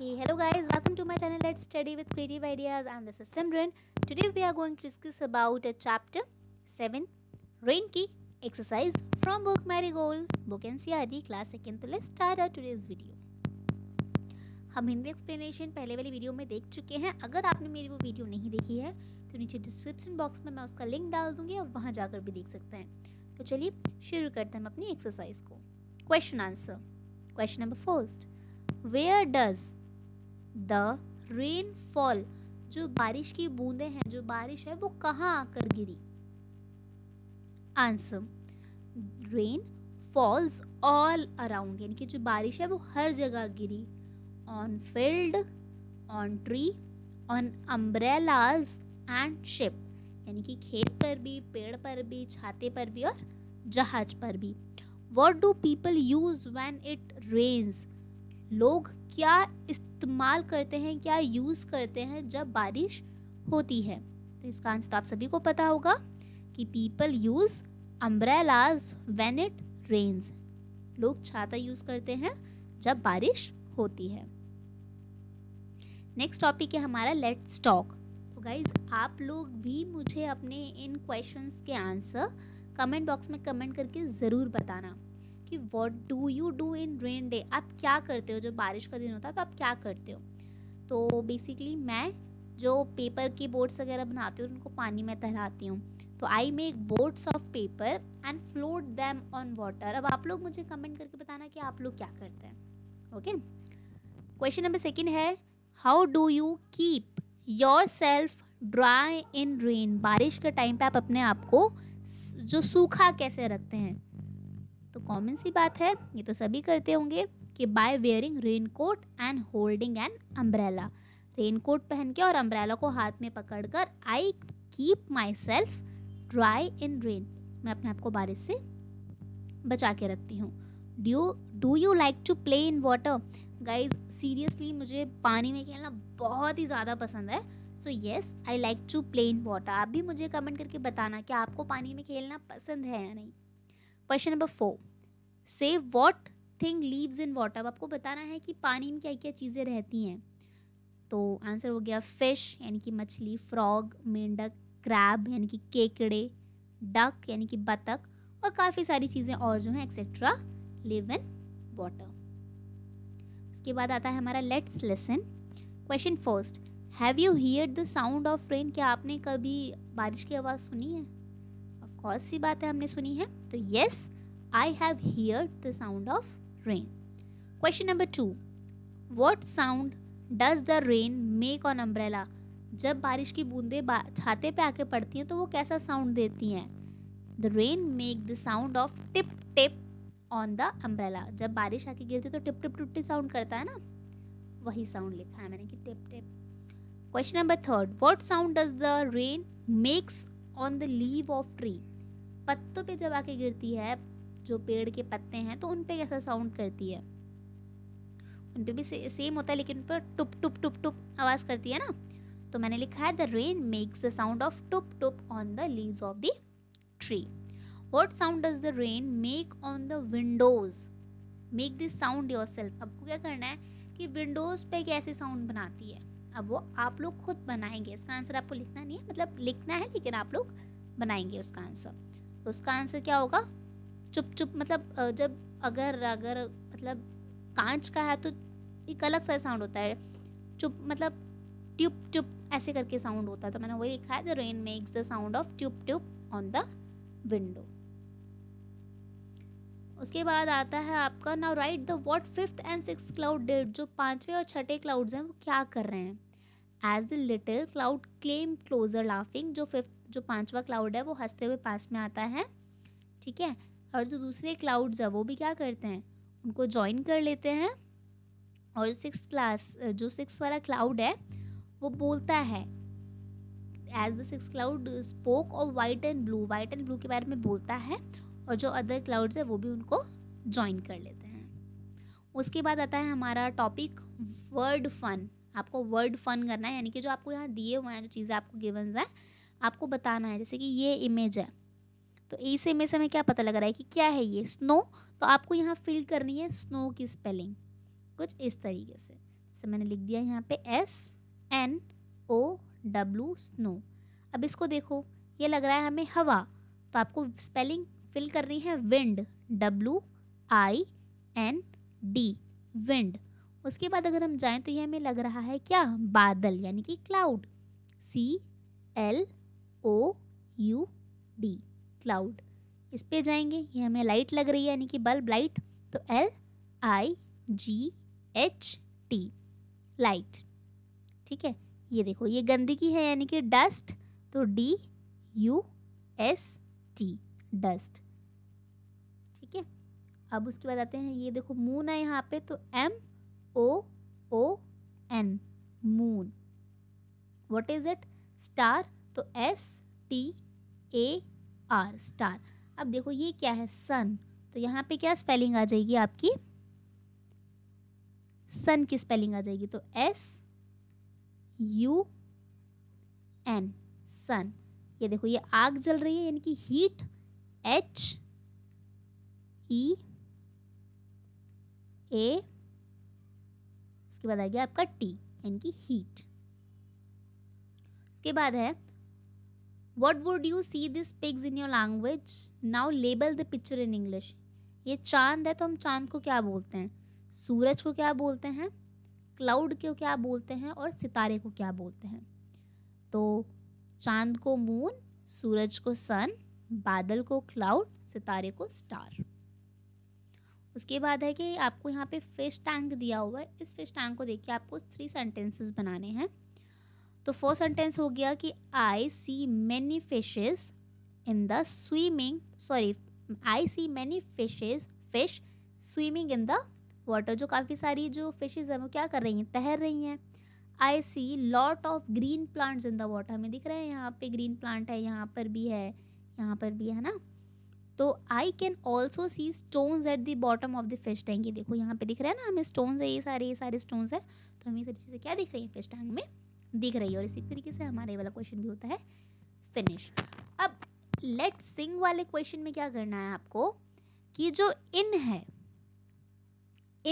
Hey, hello guys, welcome to my channel Let's Study with Creative Ideas and this is Simran. Today we are going to discuss about a chapter 7 Rain Key Exercise from book Marigold, book NCRD class 2nd. So let's start our today's video. हम Hindi explanation पहले वाली video में देख चुके हैं अगर आपने मेरी वो वीडियो नहीं देखी है तो नीचे डिस्क्रिप्शन बॉक्स में मैं उसका लिंक डाल दूंगी और वहां जाकर भी देख सकते हैं तो चलिए शुरू करते हैं हम अपनी एक्सरसाइज को question answer question number first where does the rainfall जो बारिश की बूंदे हैं जो बारिश है वो कहाँ आकर गिरी answer rain falls all around यानी कि जो बारिश है वो हर जगह गिरी on field on tree on umbrellas and ship यानी कि खेत पर भी पेड़ पर भी छाते पर भी और जहाज पर भी what do people use when it rains लोग क्या इस्तेमाल करते हैं क्या यूज़ करते हैं जब बारिश होती है तो इसका आंसर तो आप सभी को पता होगा कि people use umbrellas when it rains लोग छाता यूज़ करते हैं जब बारिश होती है नेक्स्ट टॉपिक है हमारा लेट्स टॉक तो गाइज आप लोग भी मुझे अपने इन क्वेश्चंस के आंसर कमेंट बॉक्स में कमेंट करके ज़रूर बताना कि what do you do in rain day आप क्या करते हो जब बारिश का दिन होता है तो आप क्या करते हो तो बेसिकली मैं जो पेपर के बोर्ड्स वगैरह बनाती हूँ उनको पानी में तहराती हूँ तो I make boats of paper and float them on water अब आप लोग मुझे कमेंट करके बताना कि आप लोग क्या करते हैं ओके क्वेश्चन नंबर सेकेंड है how do you keep yourself dry in rain बारिश के टाइम पे आप अपने आप को जो सूखा कैसे रखते हैं तो कॉमन सी बात है ये तो सभी करते होंगे कि by wearing raincoat and holding an umbrella raincoat पहन के और अम्ब्रेला को हाथ में पकड़ कर I keep myself dry in rain मैं अपने आप को बारिश से बचा के रखती हूँ do do you like to play in water guys seriously मुझे पानी में खेलना बहुत ही ज़्यादा पसंद है so yes I like to play in water आप भी मुझे कमेंट करके बताना कि आपको पानी में खेलना पसंद है या नहीं क्वेश्चन नंबर फोर से what thing lives in water अब आपको बताना है कि पानी में क्या क्या चीज़ें रहती हैं तो आंसर हो गया फिश यानी कि मछली फ्रॉग मेंढक क्रैब यानी कि केकड़े डक यानी कि बतख और काफ़ी सारी चीज़ें और जो हैं एक्सेट्रा लिव इन वाटर उसके बाद आता है हमारा let's lesson question first have you hear the sound of rain क्या आपने कभी बारिश की आवाज़ सुनी है कौन सी बातें हमने सुनी है तो yes I have hear the sound of rain question number two what sound does the rain make on umbrella जब बारिश की बूंदें छाते पे आके पड़ती हैं तो वो कैसा साउंड देती हैं the rain make the sound of tip tip on the umbrella जब बारिश आके गिरती है तो tip tip tip tip sound करता है ना वही साउंड लिखा है मैंने कि tip tip question number third what sound does the rain makes on the leave of tree पत्तों पे जब आके गिरती है जो पेड़ के पत्ते हैं तो उन पे कैसा साउंड करती है उन पे भी से, सेम होता है लेकिन उन पर टुप टुप टुप टुप आवाज़ करती है ना तो मैंने लिखा है the rain makes the sound of tup tup on the leaves of the tree what sound does the rain make on the windows make this sound yourself आपको क्या करना है कि विंडोज़ पे कैसे साउंड बनाती है अब वो आप लोग खुद बनाएंगे इसका आंसर आपको लिखना नहीं है मतलब लिखना है लेकिन आप लोग बनाएंगे उसका आंसर तो उसका आंसर क्या होगा चुप चुप मतलब जब अगर अगर मतलब कांच का है तो एक अलग सा साउंड होता है चुप मतलब ट्यूब ट्यूब ऐसे करके साउंड होता है तो मैंने वही लिखा है the rain makes the sound of tube tube on the window उसके बाद आता है आपका now write the what fifth and six cloud date जो पाँचवें और छठे क्लाउड्स हैं वो क्या कर रहे हैं as the little cloud came closer laughing जो फिफ्थ जो पांचवा क्लाउड है वो हंसते हुए पास में आता है ठीक है और जो दूसरे क्लाउड्स है वो भी क्या करते हैं उनको ज्वाइन कर लेते हैं और सिक्स क्लास जो सिक्स वाला क्लाउड है वो बोलता है as the six cloud spoke और white and blue white and blue के बारे में बोलता है और जो अदर क्लाउड्स है वो भी उनको ज्वाइन कर लेते हैं उसके बाद आता है हमारा टॉपिक वर्ड फन आपको वर्ड फन करना है यानी कि जो आपको यहाँ दिए हुए हैं जो चीज़ें आपको गिवन्स हैं आपको बताना है जैसे कि ये इमेज है तो इस इमेज से हमें क्या पता लग रहा है कि क्या है ये स्नो तो आपको यहाँ फिल करनी है स्नो की स्पेलिंग कुछ इस तरीके से जैसे मैंने लिख दिया यहाँ पे S N O W snow अब इसको देखो ये लग रहा है हमें हवा तो आपको स्पेलिंग फिल करनी है wind W I N D wind उसके बाद अगर हम जाएं तो ये हमें लग रहा है क्या बादल यानी कि cloud C L O U D cloud इस पे जाएंगे ये हमें लाइट लग रही है यानी कि बल्ब लाइट तो L I G H T light ठीक है ये देखो ये गंदगी है यानी कि डस्ट तो D U S T dust ठीक है अब उसके बाद आते हैं ये देखो मून है यहाँ पे तो M O O N moon what is it star तो S T A R star अब देखो ये क्या है सन तो यहाँ पे क्या स्पेलिंग आ जाएगी आपकी सन की स्पेलिंग आ जाएगी तो एस यू एन सन ये देखो ये आग जल रही है यानी कि हीट एच ई ए उसके बाद आ गया आपका टी यानी कि हीट उसके बाद है what would you see this pigs in your language now label the picture in English ये चांद है तो हम चांद को क्या बोलते हैं सूरज को क्या बोलते हैं क्लाउड को क्या बोलते हैं और सितारे को क्या बोलते हैं तो चांद को मून सूरज को सन बादल को क्लाउड सितारे को स्टार उसके बाद है कि आपको यहाँ पे फिश टैंक दिया हुआ है इस फिश टैंक को देखिए आपको थ्री सेंटेंसेस बनाने हैं तो फर्स्ट सेंटेंस हो गया कि I see many fish in the swimming sorry I see many fishes fish swimming in the water जो काफ़ी सारी जो फिशेज हैं वो क्या कर रही हैं तैर रही हैं I see lot of green plants in the water हमें दिख रहे हैं यहाँ पे ग्रीन प्लांट है यहाँ पर भी है यहाँ पर भी है ना तो I can also see stones at the bottom of the fish tank ये देखो यहाँ पे दिख रहा है ना हमें स्टोन्स है ये सारे ये सारे स्टोन्स हैं तो हमें सारी चीज़ें क्या दिख रही हैं फिश टैंक में दिख रही है और इसी तरीके से हमारे वाला क्वेश्चन भी होता है फिनिश अब लेट सिंग वाले क्वेश्चन में क्या करना है आपको कि जो इन है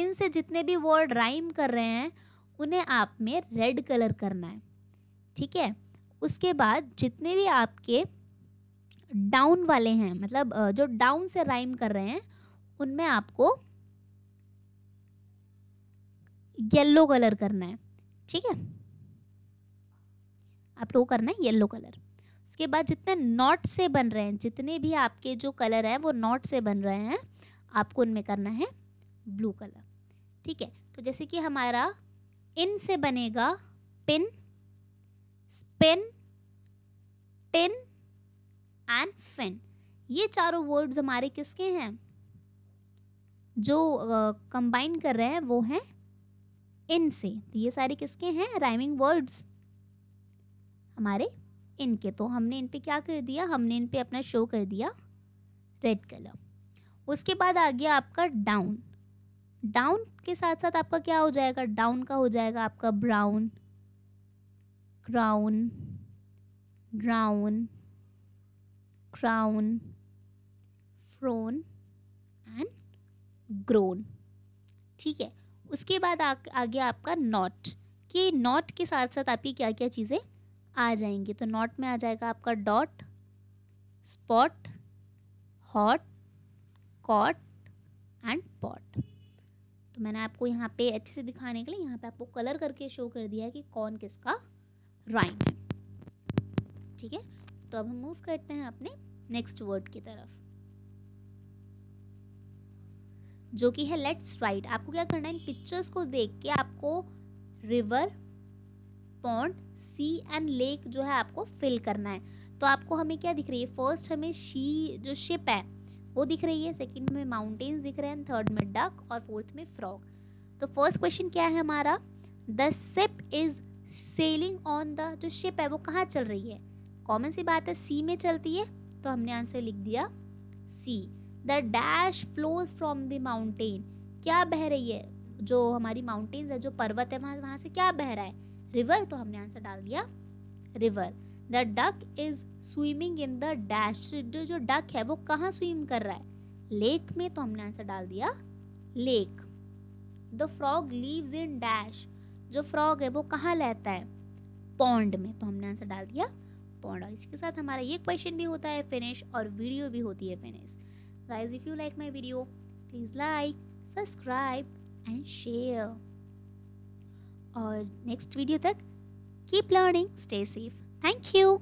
इन से जितने भी वर्ड राइम कर रहे हैं उन्हें आप में रेड कलर करना है ठीक है उसके बाद जितने भी आपके डाउन वाले हैं मतलब जो डाउन से राइम कर रहे हैं उनमें आपको येलो कलर करना है ठीक है आप आपको करना है येल्लो कलर उसके बाद जितने नॉट से बन रहे हैं जितने भी आपके जो कलर हैं वो नॉट से बन रहे हैं आपको उनमें करना है ब्लू कलर ठीक है तो जैसे कि हमारा इन से बनेगा pin spin tin and fin ये चारों वर्ड्स हमारे किसके हैं जो कंबाइन uh, कर रहे हैं वो हैं इन से तो ये सारे किसके हैं राइमिंग वर्ड्स हमारे इनके तो हमने इन पे क्या कर दिया हमने इन पे अपना शो कर दिया रेड कलर उसके बाद आ गया आपका डाउन डाउन के साथ साथ आपका क्या हो जाएगा डाउन का हो जाएगा आपका brown crown brown crown frown and grown ठीक है उसके बाद आ, आ गया आपका नॉट कि नॉट के साथ साथ आपकी क्या क्या चीज़ें आ जाएंगी तो नॉट में आ जाएगा आपका dot spot hot cot and pot तो मैंने आपको यहाँ पे अच्छे से दिखाने के लिए यहाँ पे आपको कलर करके शो कर दिया है कि कौन किसका राइम है ठीक है तो अब हम मूव करते हैं अपने नेक्स्ट वर्ड की तरफ जो कि है लेट्स राइट आपको क्या करना है इन पिक्चर्स को देख के आपको river pond sea and lake जो है आपको फिल करना है तो आपको हमें क्या दिख रही है फर्स्ट हमें शी जो शिप है वो दिख रही है सेकंड में माउंटेन्स दिख रहे हैं थर्ड में डक और फोर्थ में फ्रॉग तो फर्स्ट क्वेश्चन क्या है हमारा the ship is sailing on the जो शिप है वो कहाँ चल रही है कॉमन सी बात है सी में चलती है तो हमने आंसर लिख दिया sea the dash flows from the mountain क्या बह रही है जो हमारी माउंटेन्स है जो पर्वत है वहाँ वहाँ से क्या बह रहा है रिवर तो हमने आंसर डाल दिया river the duck is swimming in the dash जो डक है वो कहाँ स्विम कर रहा है लेक में तो हमने आंसर डाल दिया lake the frog lives in dash जो फ्रॉग है वो कहाँ रहता है पौंड में तो हमने आंसर डाल दिया पौंड और इसके साथ हमारा ये क्वेश्चन भी होता है फिनिश और वीडियो भी होती है finish guys if you like my video please like subscribe and share और नेक्स्ट वीडियो तक keep learning stay safe thank you